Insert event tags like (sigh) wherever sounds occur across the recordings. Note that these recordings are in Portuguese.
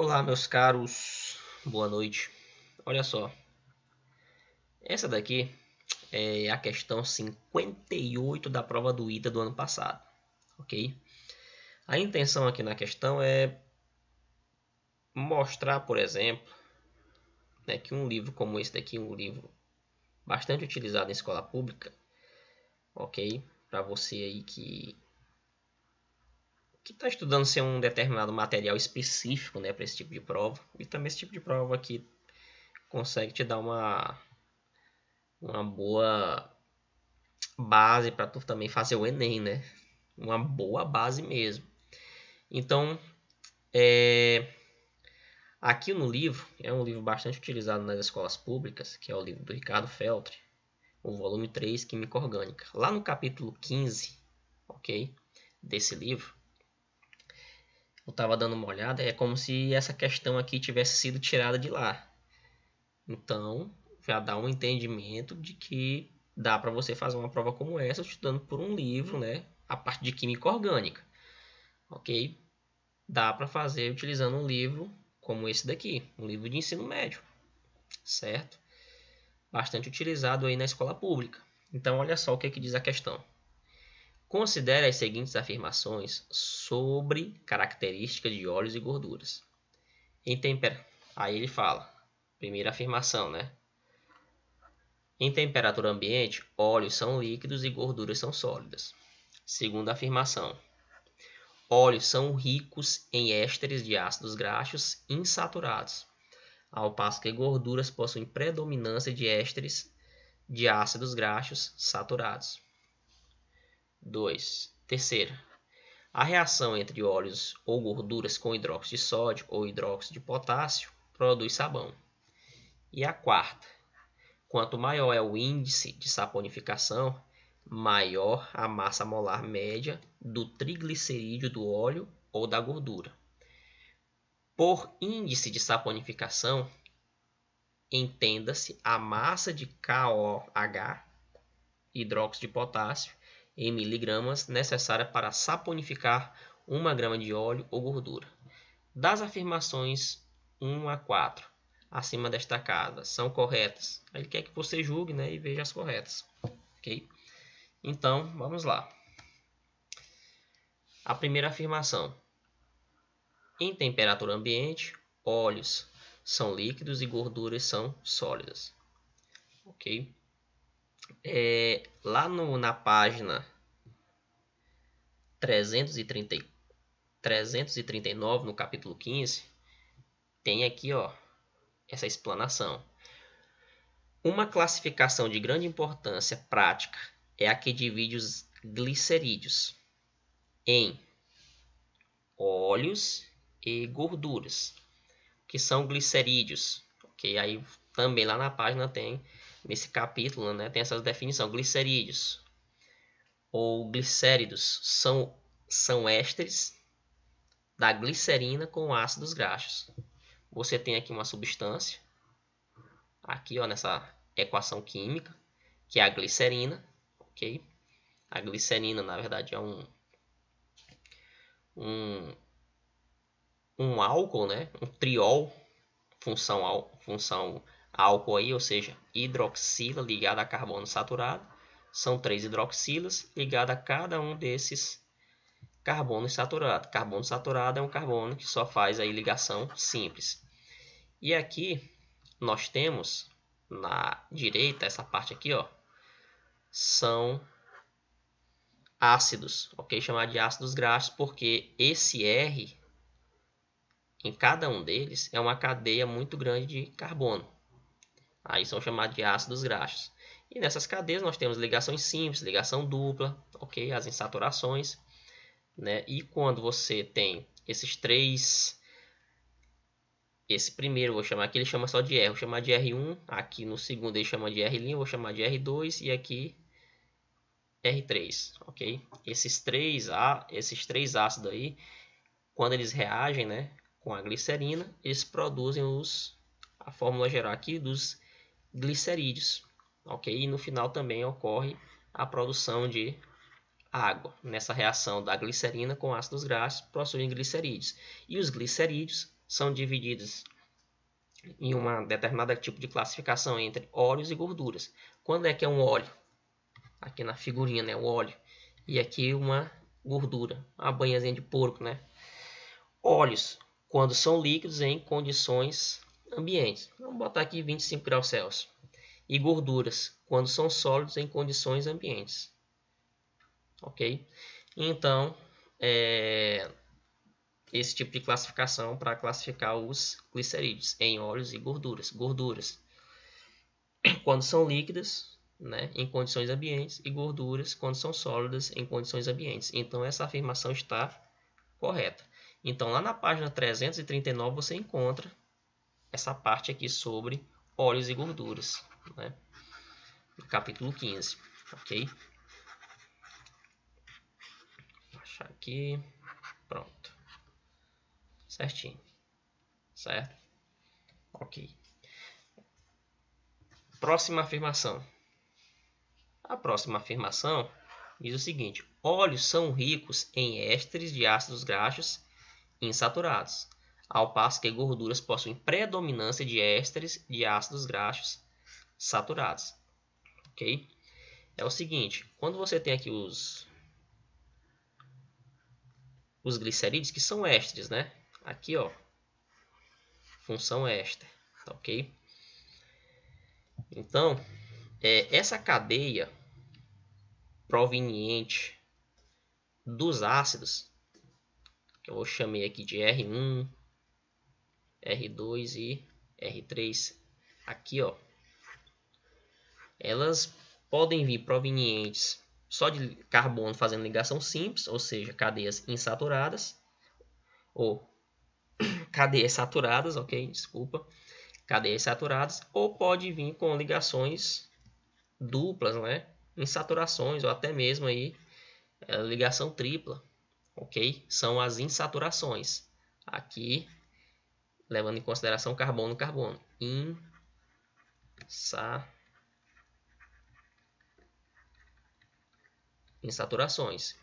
Olá, meus caros, boa noite. Olha só, essa daqui é a questão 58 da prova do ITA do ano passado, ok? A intenção aqui na questão é mostrar, por exemplo, né, que um livro como esse daqui, um livro bastante utilizado em escola pública, ok? Para você aí que tu está estudando ser um determinado material específico, né, para esse tipo de prova. E também esse tipo de prova aqui consegue te dar uma uma boa base para tu também fazer o ENEM, né? Uma boa base mesmo. Então, é... aqui no livro, é um livro bastante utilizado nas escolas públicas, que é o livro do Ricardo Feltre, o volume 3, Química Orgânica. Lá no capítulo 15, ok? Desse livro, eu estava dando uma olhada, é como se essa questão aqui tivesse sido tirada de lá. Então, já dá um entendimento de que dá para você fazer uma prova como essa estudando por um livro, né? A parte de química orgânica. OK? Dá para fazer utilizando um livro como esse daqui, um livro de ensino médio. Certo? Bastante utilizado aí na escola pública. Então, olha só o que, é que diz a questão. Considere as seguintes afirmações sobre características de óleos e gorduras. Em tempera... Aí ele fala, primeira afirmação, né? Em temperatura ambiente, óleos são líquidos e gorduras são sólidas. Segunda afirmação. Óleos são ricos em ésteres de ácidos graxos insaturados, ao passo que gorduras possuem predominância de ésteres de ácidos graxos saturados. 2. Terceira, a reação entre óleos ou gorduras com hidróxido de sódio ou hidróxido de potássio produz sabão. E a quarta, quanto maior é o índice de saponificação, maior a massa molar média do triglicerídeo do óleo ou da gordura. Por índice de saponificação, entenda-se a massa de KOH, hidróxido de potássio, em miligramas necessária para saponificar uma grama de óleo ou gordura. Das afirmações 1 a 4, acima destacadas, são corretas? Ele quer que você julgue né, e veja as corretas. Okay? Então, vamos lá. A primeira afirmação. Em temperatura ambiente, óleos são líquidos e gorduras são sólidas. Ok? é, lá no, na página 330, 339, no capítulo 15, tem aqui ó, essa explanação. Uma classificação de grande importância prática é a que divide os glicerídeos em óleos e gorduras, que são glicerídeos. Okay? Aí também lá na página tem nesse capítulo, né, tem essa definição, Glicerídeos ou glicéridos são, são ésteres da glicerina com ácidos graxos. Você tem aqui uma substância, aqui ó, nessa equação química, que é a glicerina, ok? A glicerina, na verdade, é um, um, um álcool, né? um triol, função, função álcool aí, ou seja, hidroxila ligada a carbono saturado. São três hidroxilas ligadas a cada um desses carbonos saturados. Carbono saturado é um carbono que só faz aí ligação simples. E aqui nós temos na direita, essa parte aqui, ó, são ácidos, ok? Chamar de ácidos graxos porque esse R em cada um deles é uma cadeia muito grande de carbono. Aí são chamados de ácidos graxos. E nessas cadeias nós temos ligações simples, ligação dupla, ok? As insaturações. Né? E quando você tem esses três, esse primeiro vou chamar aqui, ele chama só de R, vou chamar de R1, aqui no segundo ele chama de R', vou chamar de R2 e aqui R3, ok? Esses três, a, esses três ácidos aí, quando eles reagem né, com a glicerina, eles produzem os, a fórmula geral aqui dos glicerídeos, ok? E no final também ocorre a produção de água. Nessa reação da glicerina com ácidos graxos, possuem glicerídeos. E os glicerídeos são divididos em uma determinada tipo de classificação entre óleos e gorduras. Quando é que é um óleo? Aqui na figurinha, né, o óleo. E aqui uma gordura, a banhazinha de porco, né? Óleos, quando são líquidos em condições ambientes. Vamos botar aqui 25 graus Celsius. E gorduras, quando são sólidos em condições ambientes. Ok? Então, é, esse tipo de classificação para classificar os glicerídeos em óleos e gorduras. Gorduras, quando são líquidas, né, em condições ambientes, e gorduras, quando são sólidas, em condições ambientes. Então, essa afirmação está correta. Então, lá na página 339, você encontra essa parte aqui sobre óleos e gorduras, né? No capítulo 15, ok? Vou achar aqui, pronto, certinho, certo? Ok. Próxima afirmação. A próxima afirmação diz o seguinte: óleos são ricos em ésteres de ácidos graxos insaturados ao passo que gorduras possuem predominância de ésteres e ácidos graxos saturados. Ok? É o seguinte, quando você tem aqui os, os glicerídeos, que são ésteres, né? Aqui, ó, função éster, tá ok? Então, é, essa cadeia proveniente dos ácidos, que eu chamei aqui de R1, R2 e R3 aqui, ó. Elas podem vir provenientes só de carbono fazendo ligação simples, ou seja, cadeias insaturadas, ou (coughs) cadeias saturadas, ok? Desculpa. Cadeias saturadas, ou pode vir com ligações duplas, né? Insaturações, ou até mesmo aí eh, ligação tripla, ok? São as insaturações. Aqui levando em consideração carbono carbono. Insa... Insaturações.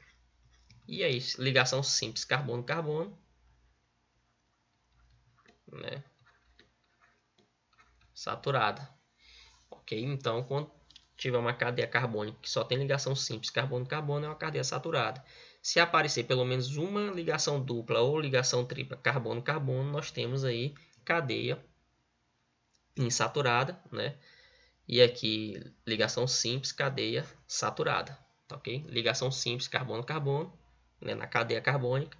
E aí, ligação simples carbono-carbono. Né? Saturada. Ok, então quando tiver uma cadeia carbônica que só tem ligação simples carbono-carbono, é uma cadeia saturada. Se aparecer pelo menos uma ligação dupla ou ligação tripla carbono-carbono, nós temos aí cadeia insaturada, né? E aqui ligação simples, cadeia saturada, tá ok? Ligação simples, carbono-carbono, né? na cadeia carbônica,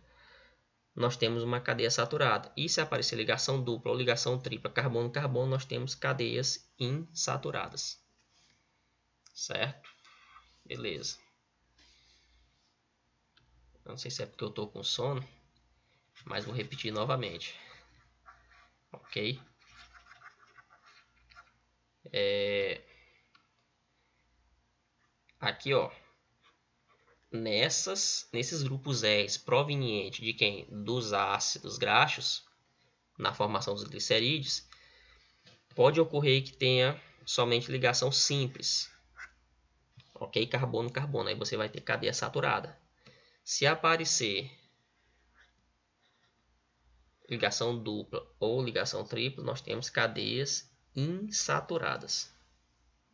nós temos uma cadeia saturada. E se aparecer ligação dupla ou ligação tripla carbono-carbono, nós temos cadeias insaturadas, certo? Beleza. Não sei se é porque eu estou com sono, mas vou repetir novamente. Ok? É... Aqui, ó. Nessas, nesses grupos R's provenientes de quem? Dos ácidos graxos, na formação dos glicerídeos, pode ocorrer que tenha somente ligação simples. Ok? Carbono-carbono. Aí você vai ter cadeia saturada. Se aparecer ligação dupla ou ligação tripla, nós temos cadeias insaturadas.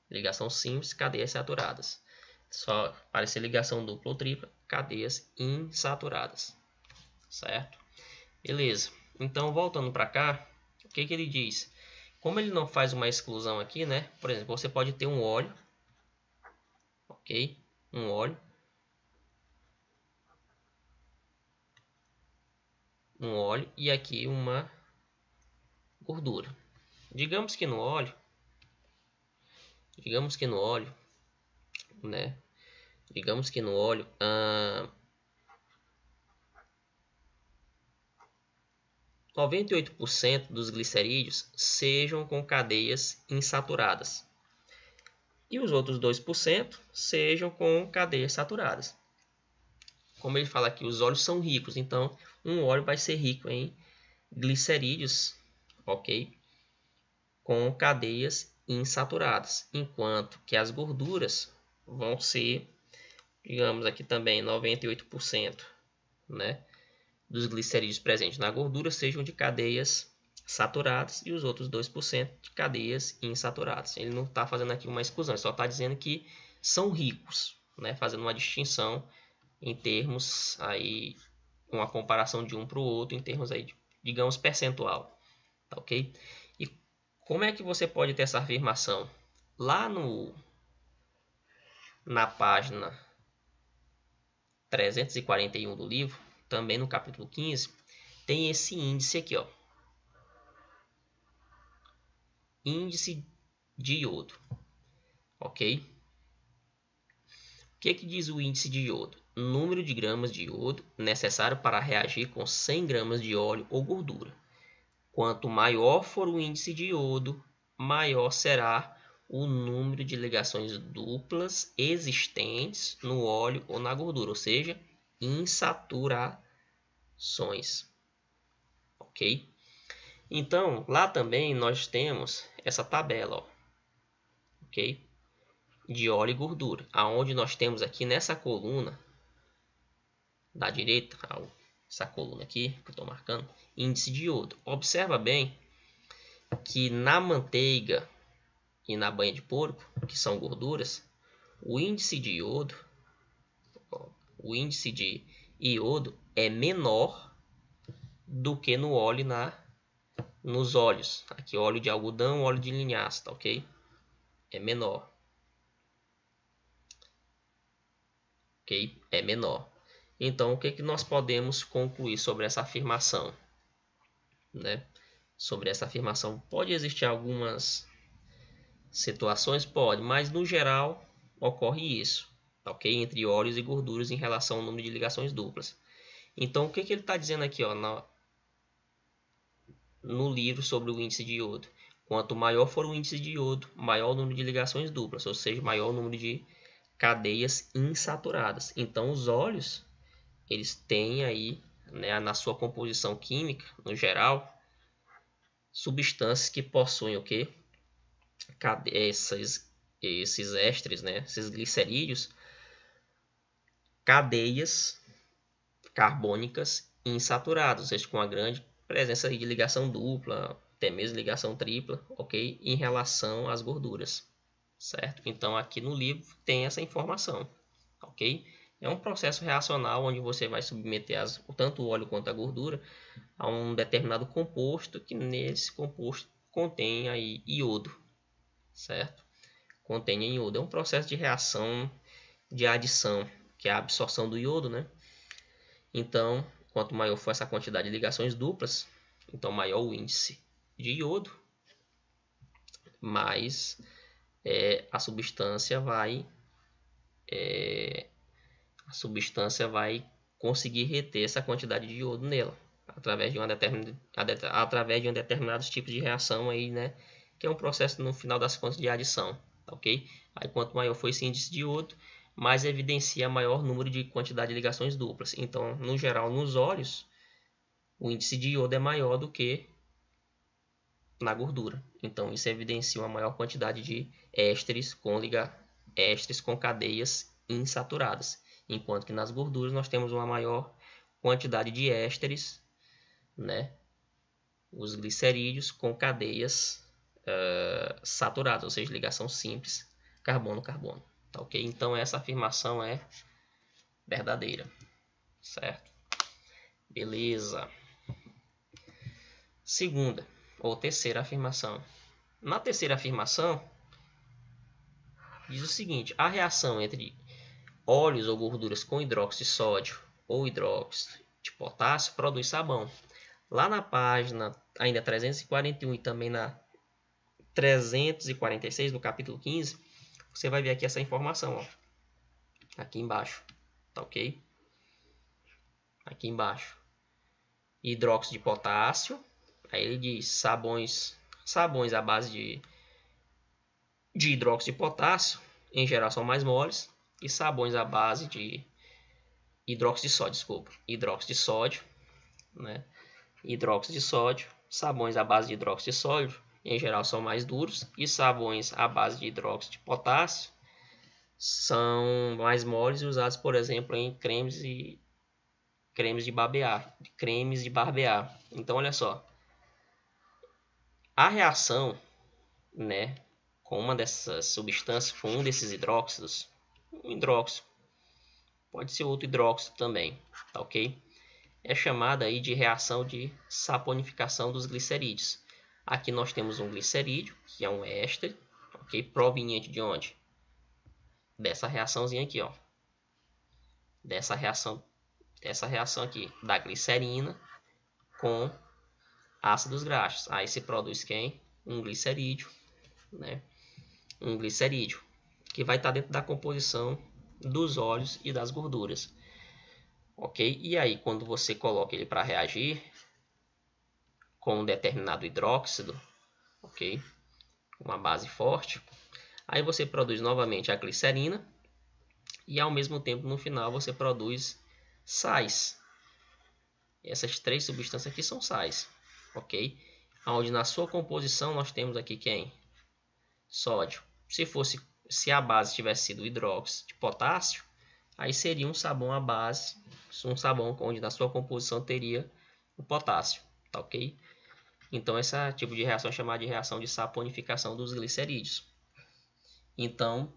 Ligação simples, cadeias saturadas. Só aparecer ligação dupla ou tripla, cadeias insaturadas. Certo? Beleza. Então, voltando para cá, o que, que ele diz? Como ele não faz uma exclusão aqui, né? Por exemplo, você pode ter um óleo, ok? Um óleo um óleo e aqui uma gordura. Digamos que no óleo, digamos que no óleo, né? Digamos que no óleo, ah, 98% dos glicerídeos sejam com cadeias insaturadas e os outros 2% sejam com cadeias saturadas. Como ele fala aqui, os óleos são ricos, então um óleo vai ser rico em glicerídeos, ok? Com cadeias insaturadas, enquanto que as gorduras vão ser, digamos aqui também, 98%, né? dos glicerídeos presentes na gordura sejam de cadeias saturadas e os outros 2% de cadeias insaturadas. Ele não está fazendo aqui uma exclusão, ele só está dizendo que são ricos, né? fazendo uma distinção em termos aí com a comparação de um para o outro em termos aí, de, digamos, percentual. Tá ok? E como é que você pode ter essa afirmação? Lá no na página 341 do livro, também no capítulo 15, tem esse índice aqui, ó. Índice de iodo. OK? que, é que diz o índice de iodo? Número de gramas de iodo necessário para reagir com 100 gramas de óleo ou gordura. Quanto maior for o índice de iodo, maior será o número de ligações duplas existentes no óleo ou na gordura, ou seja, insaturações. Ok? Então, lá também nós temos essa tabela. Ó. Ok? de óleo e gordura, aonde nós temos aqui nessa coluna da direita, essa coluna aqui que eu estou marcando, índice de iodo. Observa bem que na manteiga e na banha de porco, que são gorduras, o índice de iodo, o índice de iodo é menor do que no óleo na nos óleos. Aqui óleo de algodão, óleo de linhaça, tá ok? É menor. É menor. Então, o que, que nós podemos concluir sobre essa afirmação? Né? Sobre essa afirmação, pode existir algumas situações? Pode, mas no geral ocorre isso, ok? Entre óleos e gorduras em relação ao número de ligações duplas. Então, o que, que ele está dizendo aqui ó, no livro sobre o índice de iodo? Quanto maior for o índice de iodo, maior o número de ligações duplas, ou seja, maior o número de cadeias insaturadas. Então, os óleos, eles têm aí, né, na sua composição química, no geral, substâncias que possuem o quê? Cade essas, esses ésteres, né, esses glicerídeos, cadeias carbônicas insaturadas, ou seja, com a grande presença de ligação dupla, até mesmo ligação tripla, ok? Em relação às gorduras certo? Então aqui no livro tem essa informação, ok? É um processo reacional onde você vai submeter as, tanto o óleo quanto a gordura a um determinado composto que nesse composto contém aí iodo, certo? Contém iodo. É um processo de reação de adição, que é a absorção do iodo, né? Então, quanto maior for essa quantidade de ligações duplas, então maior o índice de iodo, mais é, a substância vai é, a substância vai conseguir reter essa quantidade de iodo nela através de uma determinada através de um determinados tipos de reação aí né que é um processo no final das contas de adição tá ok aí quanto maior for esse índice de iodo mais evidencia maior número de quantidade de ligações duplas então no geral nos óleos o índice de iodo é maior do que na gordura. Então isso evidencia uma maior quantidade de ésteres com, liga, ésteres com cadeias insaturadas, enquanto que nas gorduras nós temos uma maior quantidade de ésteres, né? os glicerídeos com cadeias uh, saturadas, ou seja, ligação simples carbono-carbono. Tá, ok? Então essa afirmação é verdadeira, certo? Beleza. Segunda ou terceira afirmação. Na terceira afirmação, diz o seguinte: a reação entre óleos ou gorduras com hidróxido de sódio ou hidróxido de potássio produz sabão. Lá na página ainda 341 e também na 346 do capítulo 15, você vai ver aqui essa informação, ó. Aqui embaixo, tá OK? Aqui embaixo. Hidróxido de potássio Aí ele diz sabões, sabões à base de, de hidróxido de potássio, em geral são mais moles, e sabões à base de hidróxido de sódio, desculpa, hidróxido de sódio, né? Hidróxido de sódio, sabões à base de hidróxido de sódio, em geral são mais duros, e sabões à base de hidróxido de potássio são mais moles e usados, por exemplo, em cremes e cremes de barbear, cremes de barbear. Então olha só, a reação né, com uma dessas substâncias, com um desses hidróxidos, um hidróxido, pode ser outro hidróxido também, tá ok? É chamada aí de reação de saponificação dos glicerídeos. Aqui nós temos um glicerídeo, que é um éster, ok? Proveniente de onde? Dessa reaçãozinha aqui, ó. Dessa reação, dessa reação aqui, da glicerina com ácidos graxos. Aí se produz quem? Um glicerídeo, né? Um glicerídeo, que vai estar tá dentro da composição dos óleos e das gorduras. Ok? E aí, quando você coloca ele para reagir com um determinado hidróxido, ok? Uma base forte, aí você produz novamente a glicerina e ao mesmo tempo no final você produz sais. Essas três substâncias aqui são sais ok? Onde na sua composição nós temos aqui quem? Sódio. Se fosse se a base tivesse sido hidróxido de potássio, aí seria um sabão à base, um sabão onde na sua composição teria o potássio, tá ok? Então, esse tipo de reação é chamada de reação de saponificação dos glicerídeos. Então,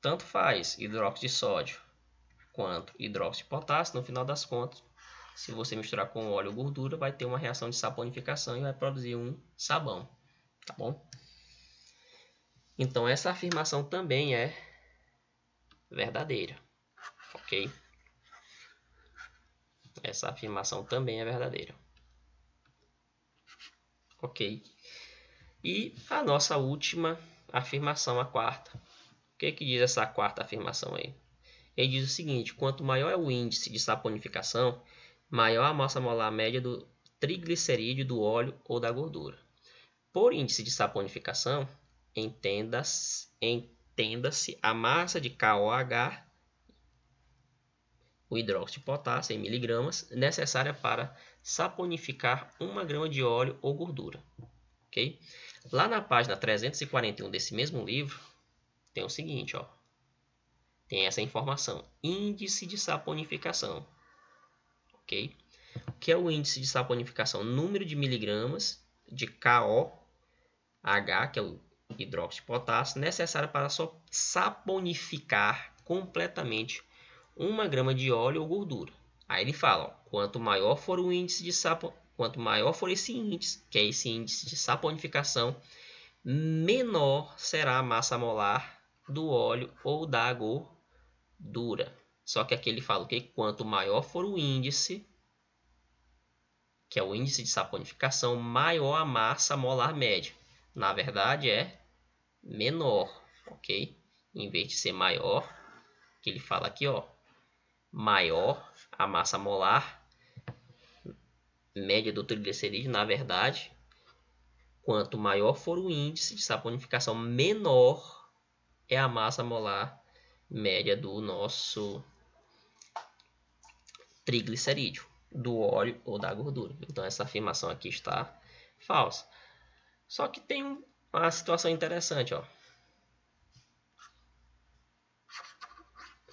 tanto faz hidróxido de sódio quanto hidróxido de potássio, no final das contas, se você misturar com óleo ou gordura, vai ter uma reação de saponificação e vai produzir um sabão, tá bom? Então, essa afirmação também é verdadeira, ok? Essa afirmação também é verdadeira. Ok? E a nossa última afirmação, a quarta. O que, é que diz essa quarta afirmação aí? Ele diz o seguinte, quanto maior é o índice de saponificação, maior a massa molar média do triglicerídeo do óleo ou da gordura. Por índice de saponificação, entenda-se entenda a massa de KOH, o hidróxido de potássio em miligramas, necessária para saponificar 1 grama de óleo ou gordura. Okay? Lá na página 341 desse mesmo livro, tem o seguinte, ó. tem essa informação, índice de saponificação ok? O que é o índice de saponificação? Número de miligramas de KOH, que é o hidróxido de potássio, necessário para só saponificar completamente uma grama de óleo ou gordura. Aí ele fala, ó, quanto maior for o índice de sapo, quanto maior for esse índice, que é esse índice de saponificação, menor será a massa molar do óleo ou da gordura. Só que aqui ele fala que quanto maior for o índice, que é o índice de saponificação, maior a massa molar média. Na verdade, é menor, ok? Em vez de ser maior, que ele fala aqui, ó, maior a massa molar média do triglicerídeo, na verdade, quanto maior for o índice de saponificação, menor é a massa molar média do nosso triglicerídeo do óleo ou da gordura. Então essa afirmação aqui está falsa. Só que tem uma situação interessante, ó.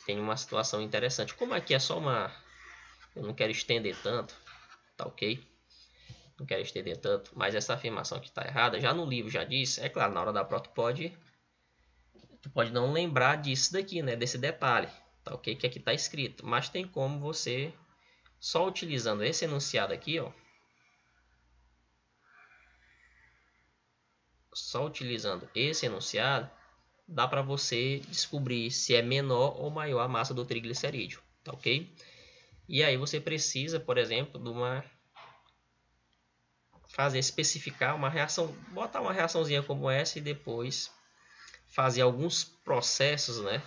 Tem uma situação interessante. Como aqui é só uma... Eu não quero estender tanto, tá ok? Não quero estender tanto, mas essa afirmação que está errada, já no livro já diz, é claro, na hora da prova tu pode... Tu pode não lembrar disso daqui, né? Desse detalhe, tá ok? Que aqui está escrito, mas tem como você só utilizando esse enunciado aqui, ó, só utilizando esse enunciado, dá para você descobrir se é menor ou maior a massa do triglicerídeo, tá ok? E aí você precisa, por exemplo, de uma fazer especificar uma reação, botar uma reaçãozinha como essa e depois fazer alguns processos, né,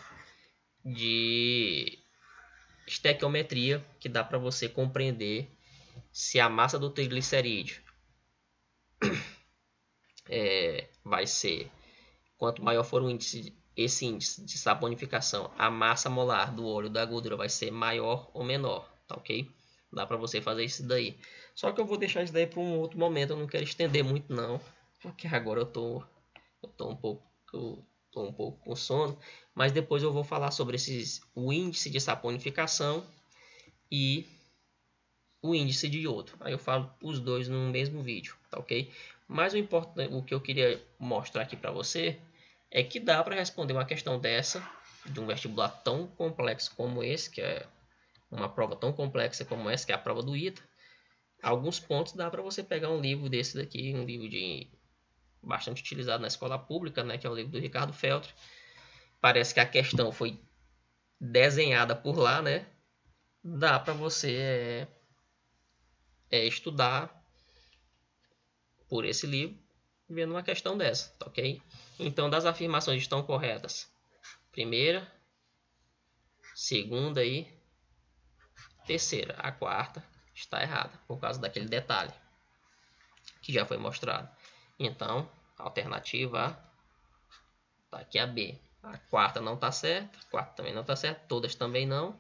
de estequiometria, que dá para você compreender se a massa do triglicerídeo (clears throat) é, vai ser, quanto maior for o índice, esse índice de saponificação, a massa molar do óleo da gordura vai ser maior ou menor, tá ok? Dá para você fazer isso daí. Só que eu vou deixar isso daí para um outro momento, eu não quero estender muito não, porque agora eu tô, eu tô um pouco estou um pouco com sono, mas depois eu vou falar sobre esses, o índice de saponificação e o índice de iodo. Aí eu falo os dois no mesmo vídeo, tá ok? Mas o importante, o que eu queria mostrar aqui para você é que dá para responder uma questão dessa de um vestibular tão complexo como esse, que é uma prova tão complexa como essa, que é a prova do ITA. Alguns pontos dá para você pegar um livro desse daqui, um livro de bastante utilizado na escola pública, né, que é o livro do Ricardo Feltri. Parece que a questão foi desenhada por lá, né? Dá para você é, é, estudar por esse livro vendo uma questão dessa, tá ok? Então, das afirmações estão corretas. Primeira, segunda e terceira. A quarta está errada, por causa daquele detalhe que já foi mostrado. Então, alternativa está aqui a B. A quarta não está certa, a quarta também não está certa, todas também não.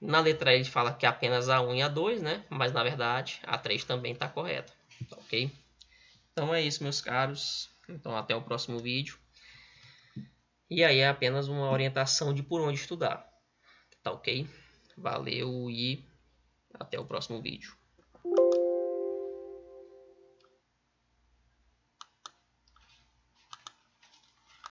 Na letra E ele fala que é apenas a 1 e a 2, né? Mas na verdade a 3 também está correta, tá ok? Então é isso, meus caros. Então até o próximo vídeo. E aí é apenas uma orientação de por onde estudar, tá ok? Valeu e até o próximo vídeo.